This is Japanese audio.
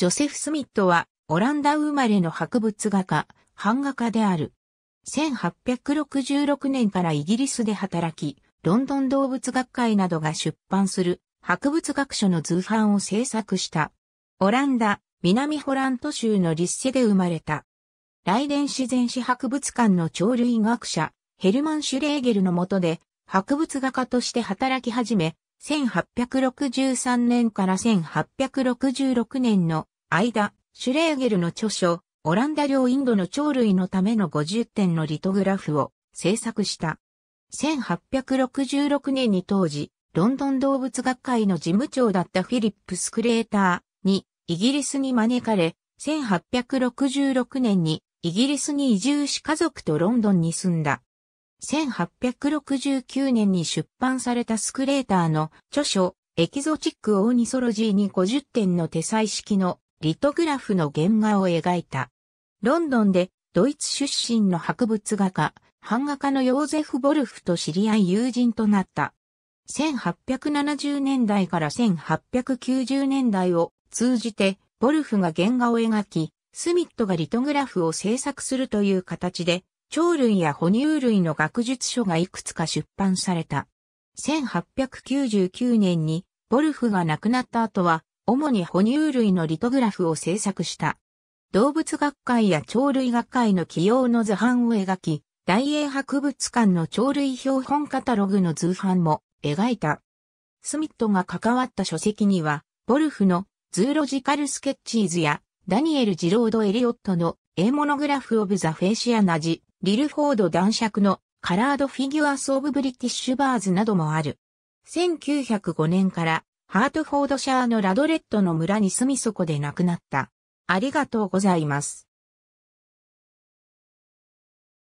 ジョセフ・スミットは、オランダ生まれの博物画家、版画家である。1866年からイギリスで働き、ロンドン動物学会などが出版する博物学書の図版を制作した。オランダ、南ホラント州のリッセで生まれた。ライデン自然史博物館の鳥類学者、ヘルマン・シュレーゲルの下で、博物画家として働き始め、1863年から1866年の間、シュレーゲルの著書、オランダ領インドの鳥類のための50点のリトグラフを制作した。1866年に当時、ロンドン動物学会の事務長だったフィリップ・スクレーターにイギリスに招かれ、1866年にイギリスに移住し家族とロンドンに住んだ。1869年に出版されたスクレーターの著書エキゾチックオーニソロジーに50点の手彩式のリトグラフの原画を描いた。ロンドンでドイツ出身の博物画家、版画家のヨーゼフ・ボルフと知り合い友人となった。1870年代から1890年代を通じて、ボルフが原画を描き、スミットがリトグラフを制作するという形で、鳥類や哺乳類の学術書がいくつか出版された。1899年にボルフが亡くなった後は、主に哺乳類のリトグラフを制作した。動物学会や鳥類学会の起用の図版を描き、大英博物館の鳥類標本カタログの図版も描いた。スミットが関わった書籍には、ボルフのズーロジカルスケッチーズや、ダニエル・ジロード・エリオットのエモノグラフ・オブ・ザ・フェイシアナジ、リルフォード男爵のカラード・フィギュアス・オブ・ブリティッシュ・バーズなどもある。1905年からハートフォードシャーのラドレッドの村に住みそこで亡くなった。ありがとうございます。